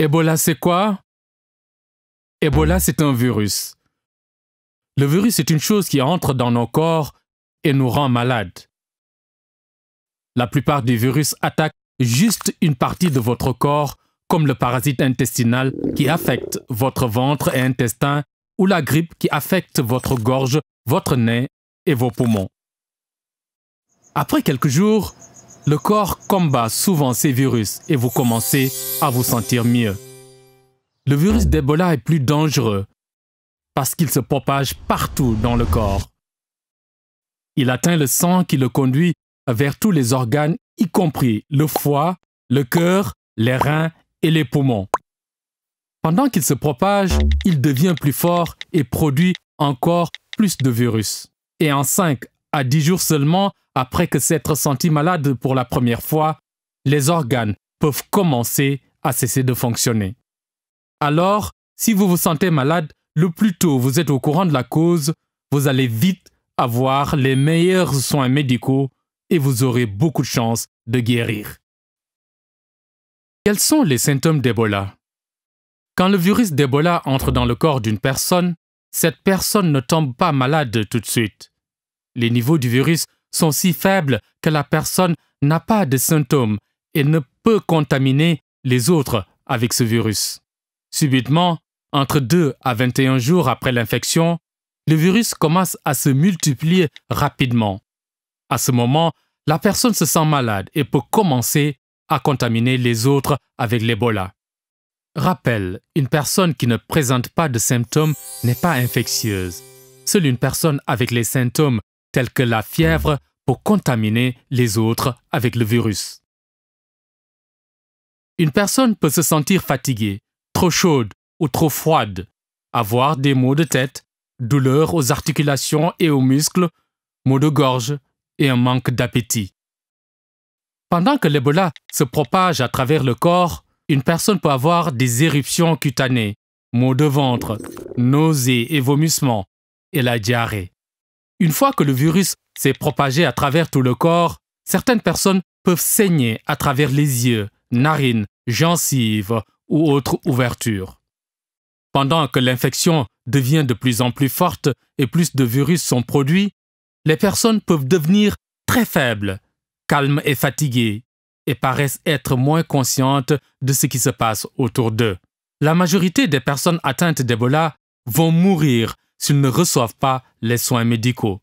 Ebola, c'est quoi Ebola, c'est un virus. Le virus est une chose qui entre dans nos corps et nous rend malades. La plupart des virus attaquent juste une partie de votre corps comme le parasite intestinal qui affecte votre ventre et intestin ou la grippe qui affecte votre gorge, votre nez et vos poumons. Après quelques jours, le corps combat souvent ces virus et vous commencez à vous sentir mieux. Le virus d'Ebola est plus dangereux parce qu'il se propage partout dans le corps. Il atteint le sang qui le conduit vers tous les organes, y compris le foie, le cœur, les reins et les poumons. Pendant qu'il se propage, il devient plus fort et produit encore plus de virus. Et en 5 à 10 jours seulement après que s'être senti malade pour la première fois, les organes peuvent commencer à cesser de fonctionner. Alors, si vous vous sentez malade, le plus tôt vous êtes au courant de la cause, vous allez vite avoir les meilleurs soins médicaux et vous aurez beaucoup de chances de guérir. Quels sont les symptômes d'Ebola Quand le virus d'Ebola entre dans le corps d'une personne, cette personne ne tombe pas malade tout de suite. Les niveaux du virus sont si faibles que la personne n'a pas de symptômes et ne peut contaminer les autres avec ce virus. Subitement, entre 2 à 21 jours après l'infection, le virus commence à se multiplier rapidement. À ce moment, la personne se sent malade et peut commencer à contaminer les autres avec l'Ebola. Rappel, une personne qui ne présente pas de symptômes n'est pas infectieuse. Seule une personne avec les symptômes tels que la fièvre peut contaminer les autres avec le virus. Une personne peut se sentir fatiguée, trop chaude ou trop froide, avoir des maux de tête, douleurs aux articulations et aux muscles, maux de gorge et un manque d'appétit. Pendant que l'Ebola se propage à travers le corps, une personne peut avoir des éruptions cutanées, maux de ventre, nausées et vomissements, et la diarrhée. Une fois que le virus s'est propagé à travers tout le corps, certaines personnes peuvent saigner à travers les yeux, narines, gencives ou autres ouvertures. Pendant que l'infection devient de plus en plus forte et plus de virus sont produits, les personnes peuvent devenir très faibles calmes et fatiguées, et paraissent être moins conscientes de ce qui se passe autour d'eux. La majorité des personnes atteintes d'Ebola vont mourir s'ils ne reçoivent pas les soins médicaux.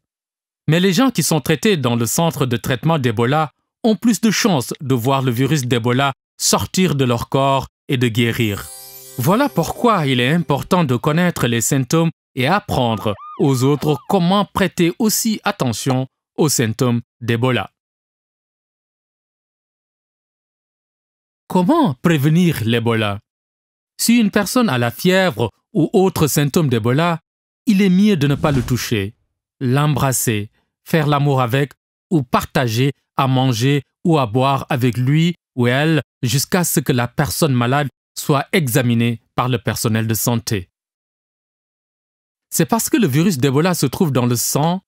Mais les gens qui sont traités dans le centre de traitement d'Ebola ont plus de chances de voir le virus d'Ebola sortir de leur corps et de guérir. Voilà pourquoi il est important de connaître les symptômes et apprendre aux autres comment prêter aussi attention aux symptômes d'Ebola. comment prévenir l'Ebola Si une personne a la fièvre ou autre symptôme d'Ebola, il est mieux de ne pas le toucher, l'embrasser, faire l'amour avec ou partager à manger ou à boire avec lui ou elle jusqu'à ce que la personne malade soit examinée par le personnel de santé. C'est parce que le virus d'Ebola se trouve dans le sang,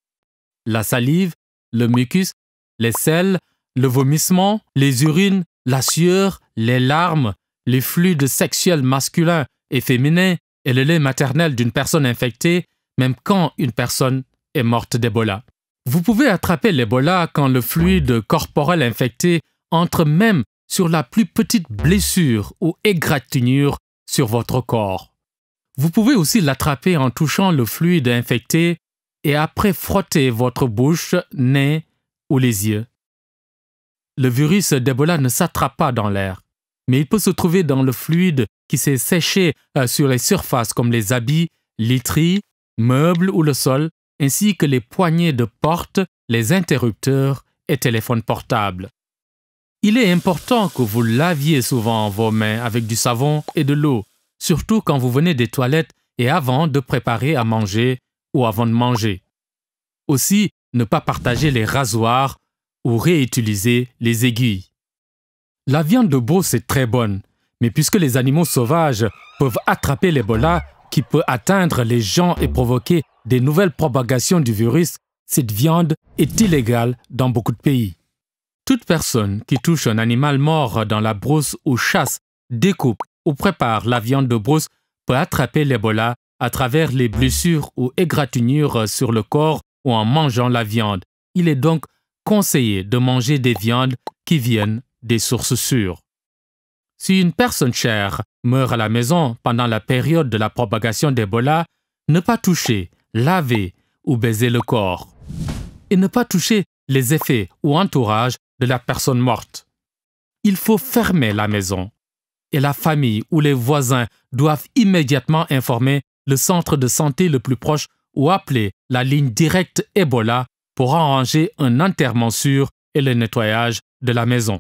la salive, le mucus, les selles, le vomissement, les urines la sueur, les larmes, les fluides sexuels masculins et féminins et le lait maternel d'une personne infectée, même quand une personne est morte d'Ebola. Vous pouvez attraper l'Ebola quand le fluide corporel infecté entre même sur la plus petite blessure ou égratignure sur votre corps. Vous pouvez aussi l'attraper en touchant le fluide infecté et après frotter votre bouche, nez ou les yeux. Le virus d'Ebola ne s'attrape pas dans l'air, mais il peut se trouver dans le fluide qui s'est séché euh, sur les surfaces comme les habits, literies, meubles ou le sol, ainsi que les poignées de portes, les interrupteurs et téléphones portables. Il est important que vous laviez souvent vos mains avec du savon et de l'eau, surtout quand vous venez des toilettes et avant de préparer à manger ou avant de manger. Aussi, ne pas partager les rasoirs ou réutiliser les aiguilles. La viande de brousse est très bonne, mais puisque les animaux sauvages peuvent attraper l'Ebola qui peut atteindre les gens et provoquer des nouvelles propagations du virus, cette viande est illégale dans beaucoup de pays. Toute personne qui touche un animal mort dans la brousse ou chasse, découpe ou prépare la viande de brousse peut attraper l'Ebola à travers les blessures ou égratignures sur le corps ou en mangeant la viande. Il est donc conseiller de manger des viandes qui viennent des sources sûres. Si une personne chère meurt à la maison pendant la période de la propagation d'Ebola, ne pas toucher, laver ou baiser le corps. Et ne pas toucher les effets ou entourage de la personne morte. Il faut fermer la maison et la famille ou les voisins doivent immédiatement informer le centre de santé le plus proche ou appeler la ligne directe Ebola pour arranger un enterrement sûr et le nettoyage de la maison.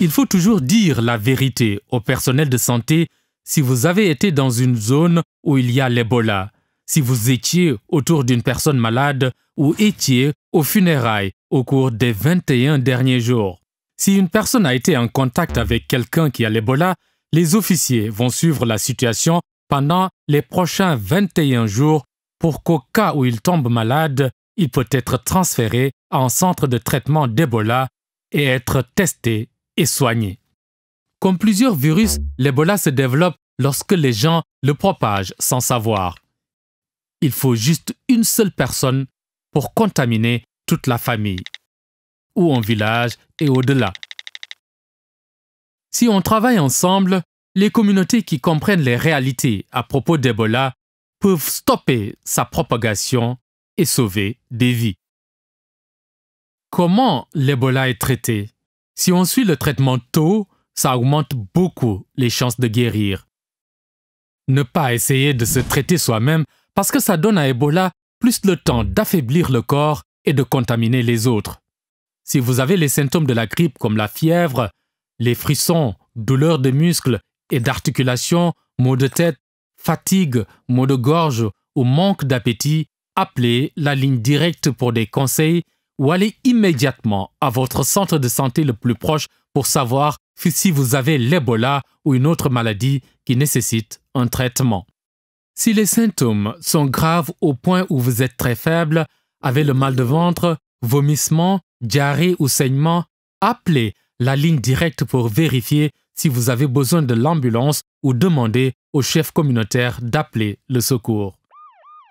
Il faut toujours dire la vérité au personnel de santé si vous avez été dans une zone où il y a l'Ebola, si vous étiez autour d'une personne malade ou étiez aux funérailles au cours des 21 derniers jours. Si une personne a été en contact avec quelqu'un qui a l'Ebola, les officiers vont suivre la situation pendant les prochains 21 jours pour qu'au cas où il tombe malade, il peut être transféré à un centre de traitement d'Ebola et être testé et soigné. Comme plusieurs virus, l'Ebola se développe lorsque les gens le propagent sans savoir. Il faut juste une seule personne pour contaminer toute la famille, ou un village et au-delà. Si on travaille ensemble, les communautés qui comprennent les réalités à propos d'Ebola peuvent stopper sa propagation et sauver des vies. Comment l'Ebola est traité Si on suit le traitement tôt, ça augmente beaucoup les chances de guérir. Ne pas essayer de se traiter soi-même parce que ça donne à Ebola plus le temps d'affaiblir le corps et de contaminer les autres. Si vous avez les symptômes de la grippe comme la fièvre, les frissons, douleurs de muscles et d'articulations, maux de tête, fatigue, maux de gorge ou manque d'appétit, Appelez la ligne directe pour des conseils ou allez immédiatement à votre centre de santé le plus proche pour savoir si vous avez l'Ebola ou une autre maladie qui nécessite un traitement. Si les symptômes sont graves au point où vous êtes très faible, avez le mal de ventre, vomissement, diarrhée ou saignement, appelez la ligne directe pour vérifier si vous avez besoin de l'ambulance ou demandez au chef communautaire d'appeler le secours.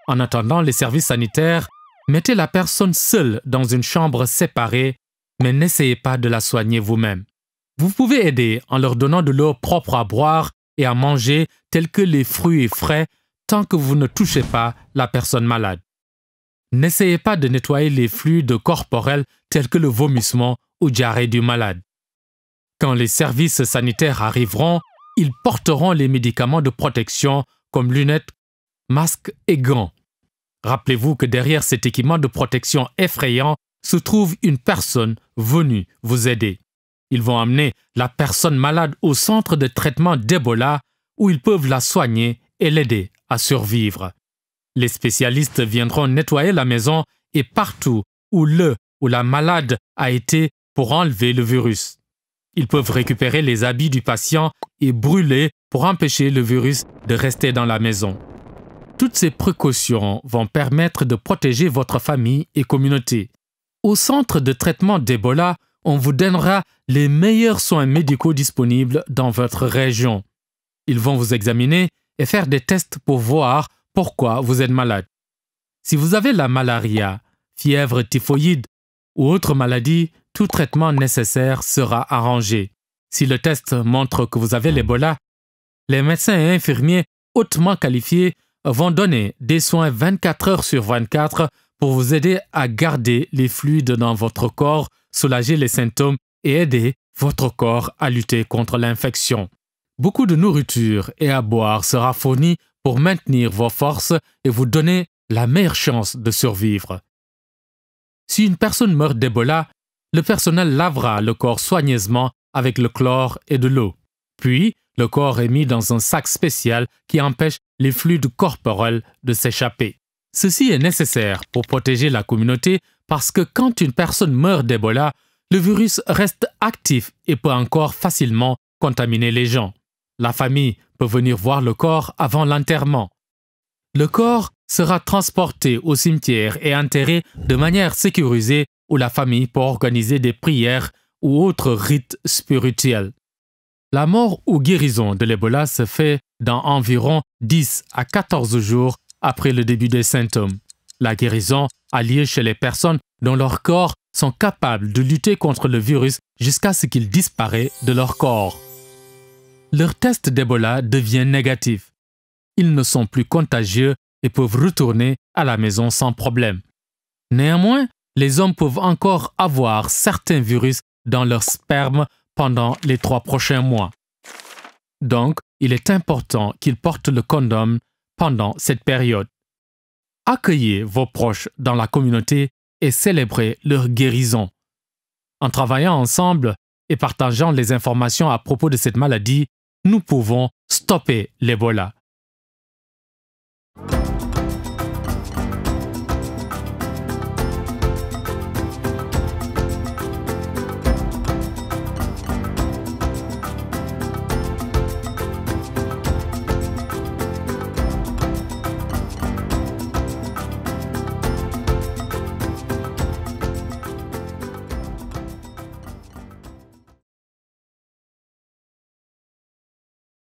En attendant, les services sanitaires mettez la personne seule dans une chambre séparée, mais n'essayez pas de la soigner vous-même. Vous pouvez aider en leur donnant de l'eau propre à boire et à manger, tels que les fruits et frais, tant que vous ne touchez pas la personne malade. N'essayez pas de nettoyer les fluides corporels tels que le vomissement ou diarrhée du malade. Quand les services sanitaires arriveront, ils porteront les médicaments de protection comme lunettes, masques et gants. Rappelez-vous que derrière cet équipement de protection effrayant se trouve une personne venue vous aider. Ils vont amener la personne malade au centre de traitement d'Ebola où ils peuvent la soigner et l'aider à survivre. Les spécialistes viendront nettoyer la maison et partout où le ou la malade a été pour enlever le virus. Ils peuvent récupérer les habits du patient et brûler pour empêcher le virus de rester dans la maison. Toutes ces précautions vont permettre de protéger votre famille et communauté. Au centre de traitement d'Ebola, on vous donnera les meilleurs soins médicaux disponibles dans votre région. Ils vont vous examiner et faire des tests pour voir pourquoi vous êtes malade. Si vous avez la malaria, fièvre typhoïde ou autre maladie, tout traitement nécessaire sera arrangé. Si le test montre que vous avez l'Ebola, les médecins et infirmiers hautement qualifiés vont donner des soins 24 heures sur 24 pour vous aider à garder les fluides dans votre corps, soulager les symptômes et aider votre corps à lutter contre l'infection. Beaucoup de nourriture et à boire sera fournie pour maintenir vos forces et vous donner la meilleure chance de survivre. Si une personne meurt d'Ebola, le personnel lavera le corps soigneusement avec le chlore et de l'eau. Puis, le corps est mis dans un sac spécial qui empêche les fluides corporels de s'échapper. Ceci est nécessaire pour protéger la communauté parce que quand une personne meurt d'Ebola, le virus reste actif et peut encore facilement contaminer les gens. La famille peut venir voir le corps avant l'enterrement. Le corps sera transporté au cimetière et enterré de manière sécurisée où la famille peut organiser des prières ou autres rites spirituels. La mort ou guérison de l'Ebola se fait dans environ 10 à 14 jours après le début des symptômes. La guérison a lieu chez les personnes dont leur corps sont capables de lutter contre le virus jusqu'à ce qu'il disparaît de leur corps. Leur test d'Ebola devient négatif. Ils ne sont plus contagieux et peuvent retourner à la maison sans problème. Néanmoins, les hommes peuvent encore avoir certains virus dans leur sperme pendant les trois prochains mois. Donc, il est important qu'ils portent le condom pendant cette période. Accueillez vos proches dans la communauté et célébrez leur guérison. En travaillant ensemble et partageant les informations à propos de cette maladie, nous pouvons stopper l'Ebola.